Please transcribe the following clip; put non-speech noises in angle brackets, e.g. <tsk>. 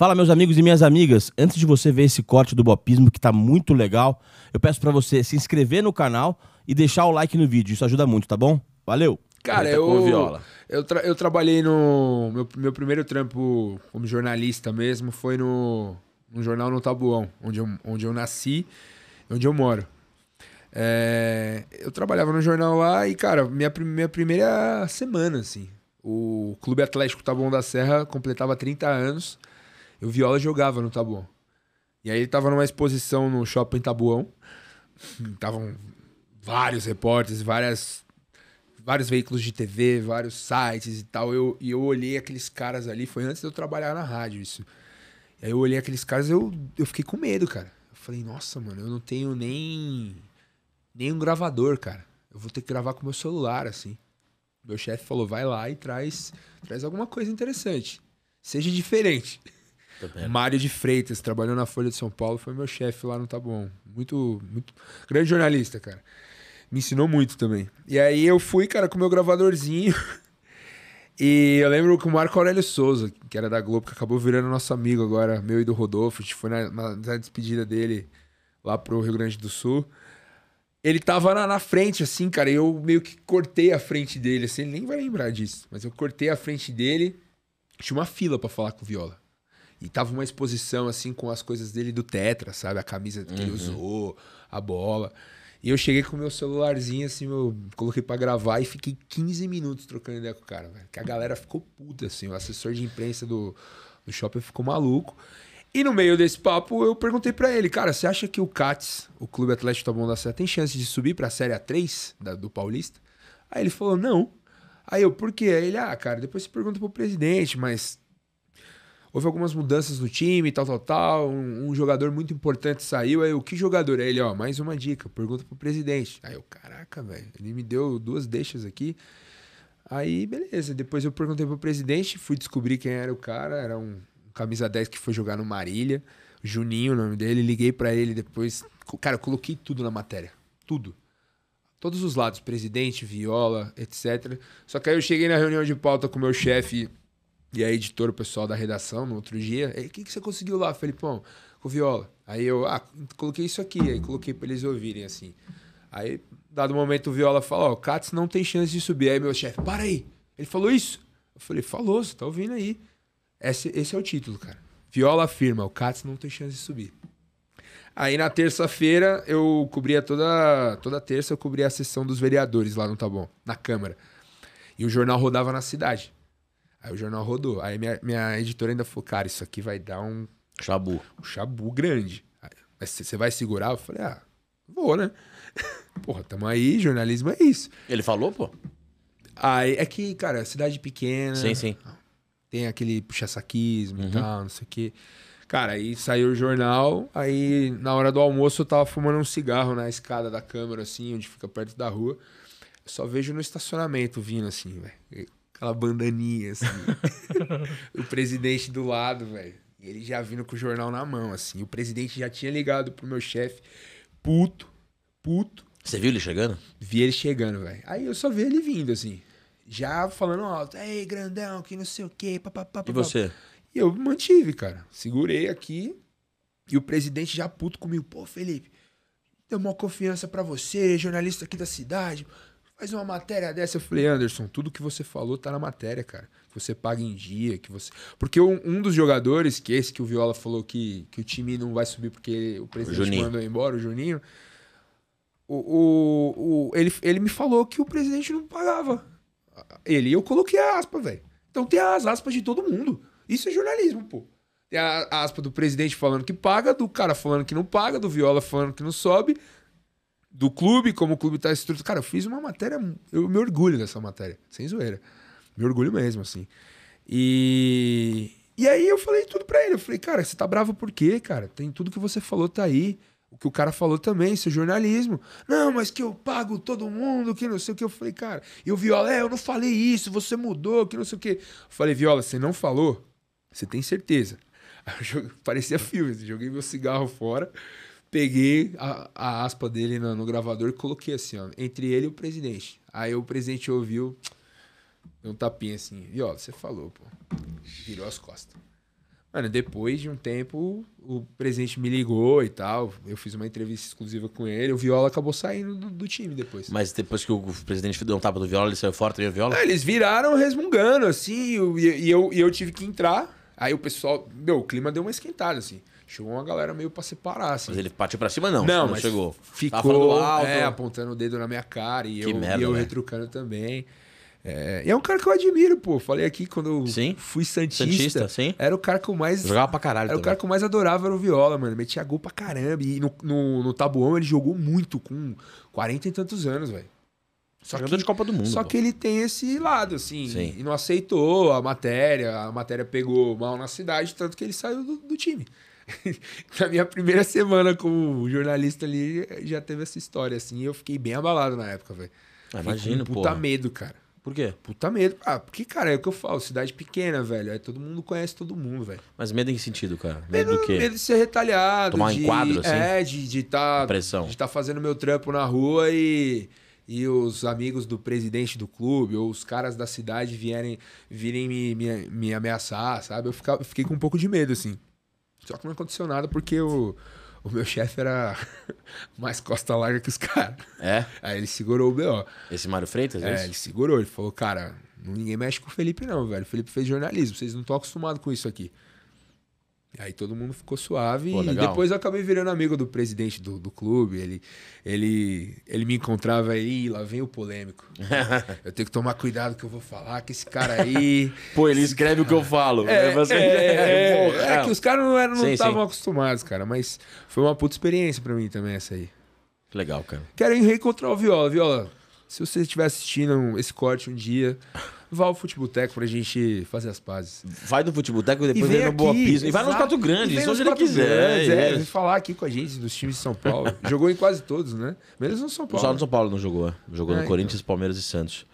Fala, meus amigos e minhas amigas. Antes de você ver esse corte do Bopismo, que está muito legal, eu peço para você se inscrever no canal e deixar o like no vídeo. Isso ajuda muito, tá bom? Valeu! Cara, eu, eu, tra eu trabalhei no. Meu, meu primeiro trampo como jornalista mesmo foi no, no jornal No Tabuão, onde eu, onde eu nasci onde eu moro. É, eu trabalhava no jornal lá e, cara, minha, minha primeira semana, assim. O Clube Atlético Taboão da Serra completava 30 anos. Eu viola jogava no Tabuão. E aí ele tava numa exposição no shopping Tabuão. Estavam <sniffs> vários repórteres, várias, vários veículos de TV, vários sites e tal. Eu, e eu olhei aqueles caras ali, foi antes de eu trabalhar na rádio isso. E aí eu olhei aqueles caras eu, eu fiquei com medo, cara. Eu falei, nossa, mano, eu não tenho nem, nem um gravador, cara. Eu vou ter que gravar com meu celular, assim. Meu chefe falou, vai lá e traz, traz alguma coisa interessante. Seja diferente. <laughs> Mário de Freitas, trabalhou na Folha de São Paulo, foi meu chefe lá no Tá Bom. Muito, muito. Grande jornalista, cara. Me ensinou muito também. E aí eu fui, cara, com meu gravadorzinho. <laughs> E eu lembro que o Marco Aurélio Souza, que era da Globo, que acabou virando nosso amigo agora, meu e do Rodolfo, a gente foi na, na, na despedida dele lá pro Rio Grande do Sul. Ele tava na, na, frente, assim, cara, e eu meio que cortei a frente dele, assim, ele nem vai lembrar disso, mas eu cortei a frente dele, tinha uma fila para falar com o Viola. E tava uma exposição, assim, com as coisas dele do Tetra, sabe? A camisa que uhum. ele usou, a bola. E eu cheguei com o meu celularzinho, assim, eu coloquei para gravar e fiquei 15 minutos trocando ideia com o cara, velho. Que a galera ficou puta, assim. O assessor de imprensa do, do shopping ficou maluco. E no meio desse papo, eu perguntei para ele, cara, você acha que o Cats, o Clube Atlético Taboão da Serra, tem chance de subir pra Série A3 da, do Paulista? Aí ele falou, não. Aí eu, por quê? Aí ele, ah, cara, depois você pergunta pro presidente, mas houve algumas mudanças no time, tal, tal, tal. Um, um, jogador muito importante saiu. Aí o que jogador? Aí ele, ó, mais uma dica, pergunta pro presidente. Aí eu, caraca, velho, ele me deu duas deixas aqui. Aí, beleza. Depois eu perguntei pro presidente, fui descobrir quem era o cara. Era um camisa 10 que foi jogar no Marília. Juninho, o nome dele. Liguei para ele depois. Cara, eu coloquei tudo na matéria. Tudo todos os lados, presidente, viola, etc. Só que aí eu cheguei na reunião de pauta com o meu chefe e a editora, o pessoal da redação, no outro dia, o que, que você conseguiu lá, Felipão? Com viola. Aí eu, ah, coloquei isso aqui, aí coloquei para eles ouvirem, assim. Aí, dado momento, o Viola fala, ó, oh, o Katz não tem chance de subir. Aí meu chefe, para aí, ele falou isso? Eu falei, falou, você tá ouvindo aí. Esse, esse é o título, cara. Viola afirma, o Katz não tem chance de subir. Aí na terça-feira eu cobria toda toda terça eu cobria a sessão dos vereadores lá no Tá Bom, na Câmara. E o jornal rodava na cidade. Aí o jornal rodou. Aí minha, minha editora ainda falou, cara, isso aqui vai dar um. Chabu. Um chabu grande. Você vai segurar? Eu falei, ah, vou, né? <laughs> Porra, tamo aí, jornalismo é isso. Ele falou, pô? Aí é que, cara, cidade pequena. Sim, sim. Tem aquele puxa-saquismo uhum. e tal, não sei o quê. Cara, aí saiu o jornal, aí na hora do almoço eu tava fumando um cigarro na escada da câmara, assim, onde fica perto da rua. Eu só vejo no estacionamento vindo, assim, velho aquela bandaninha, assim. <laughs> o presidente do lado, velho. Ele já vindo com o jornal na mão, assim. O presidente já tinha ligado pro meu chefe, puto, puto. Você viu ele chegando? Vi ele chegando, velho. Aí eu só vi ele vindo, assim. Já falando alto, ei, grandão, que não sei o quê, papapá. E você? E eu mantive, cara. Segurei aqui. E o presidente já puto comigo. Pô, Felipe, deu uma confiança para você, jornalista aqui da cidade. Mas uma matéria dessa, eu falei, Anderson, tudo que você falou tá na matéria, cara. Que você paga em dia, que você. Porque um, um dos jogadores, que é esse que o Viola falou que, que o time não vai subir porque o presidente o mandou embora, o Juninho. O, o, o, ele, ele me falou que o presidente não pagava. Ele, eu coloquei a aspa, velho. Então tem as aspas de todo mundo. Isso é jornalismo, pô. Tem a aspa do presidente falando que paga, do cara falando que não paga, do Viola falando que não sobe, do clube, como o clube está estruturado. Cara, eu fiz uma matéria, eu me orgulho dessa matéria, sem zoeira. Me orgulho mesmo, assim. E, e aí eu falei tudo para ele. Eu falei, cara, você tá bravo por quê, cara? Tem tudo que você falou tá aí. O que o cara falou também, seu é jornalismo. Não, mas que eu pago todo mundo, que não sei o que. Eu falei, cara, e o Viola, é, eu não falei isso, você mudou, que não sei o que. Eu falei, Viola, você não falou? Você tem certeza? Joguei, <laughs> parecia filme, joguei meu cigarro fora peguei a, a aspa dele no, no, gravador e coloquei assim, ó, entre ele e o presidente. Aí o presidente ouviu, <tsk> um tapinha assim, e ó, você falou, pô. Virou as costas. Mano, depois de um tempo, o presidente me ligou e tal. Eu fiz uma entrevista exclusiva com ele. O Viola acabou saindo do, do time depois. Mas depois que o presidente deu um tapa do Viola, ele saiu fora, também o Viola? É, eles viraram resmungando, assim, e, eu, e eu tive que entrar. Aí o pessoal... Meu, o clima deu uma esquentada, assim. Chegou uma galera meio pra separar, assim. Mas ele partiu pra cima, não. Não, não mas chegou. Ficou alto, é, apontando o dedo na minha cara e eu, merda, e eu né? retrucando também. É, e é um cara que eu admiro, pô. Falei aqui quando eu sim. fui Santista. Santista sim. Era o cara que eu mais. Jogava pra caralho. Era também. o cara que eu mais adorava era o Viola, mano. Metia gol pra caramba. E no, no, no Tabuão ele jogou muito, com 40 e tantos anos, velho. Só que, de Copa do Mundo. Só pô. que ele tem esse lado, assim. Sim. E não aceitou a matéria. A matéria pegou mal na cidade, tanto que ele saiu do, do time. <laughs> na minha primeira semana como jornalista ali, já teve essa história, assim. E eu fiquei bem abalado na época, velho. Ah, Imagina, imagino, pô. Puta medo, cara. Por quê? Puta medo. Ah, porque, cara, é o que eu falo, cidade pequena, velho. Aí todo mundo conhece todo mundo, velho. Mas medo em que sentido, cara? Medo, medo do quê? Medo de ser retalhado. Tomar de, enquadro, assim? É, de estar. De tá, Pressão. De estar tá fazendo meu trampo na rua e e os amigos do presidente do clube ou os caras da cidade vierem, virem me, me, me ameaçar, sabe? eu fiquei com um pouco de medo, assim. Só que não aconteceu nada porque o, o meu chefe era <laughs> mais costa larga que os caras. É? Aí ele segurou o BO. Esse Mário Freitas? É, é ele segurou. Ele falou, cara, ninguém mexe com o Felipe não, velho. O Felipe fez jornalismo, vocês não estão acostumados com isso aqui. Aí todo mundo ficou suave Pô, e depois eu acabei virando amigo do presidente do, do clube. Ele, ele, ele me encontrava aí, lá vem o polêmico. <laughs> eu tenho que tomar cuidado que eu vou falar, que esse cara aí. <laughs> Pô, ele escreve cara... o que eu falo. É, é, é, assim, é, é, <laughs> é. é que os caras não estavam acostumados, cara. Mas foi uma puta experiência para mim também essa aí. Legal, cara. Quero reencontrar o Viola. Viola, se você estiver assistindo esse corte um dia vá ao para pra gente fazer as pazes. Vai do Futeboteco e depois vem no Boa pista E vai nos quatro grandes, onde ele quiser. Grandes, é, é, vem falar aqui com a gente dos times de São Paulo. jogou em quase todos, né? Menos no São Paulo. Só no né? São Paulo não jogou. Jogou é, no Corinthians, então. Palmeiras e Santos.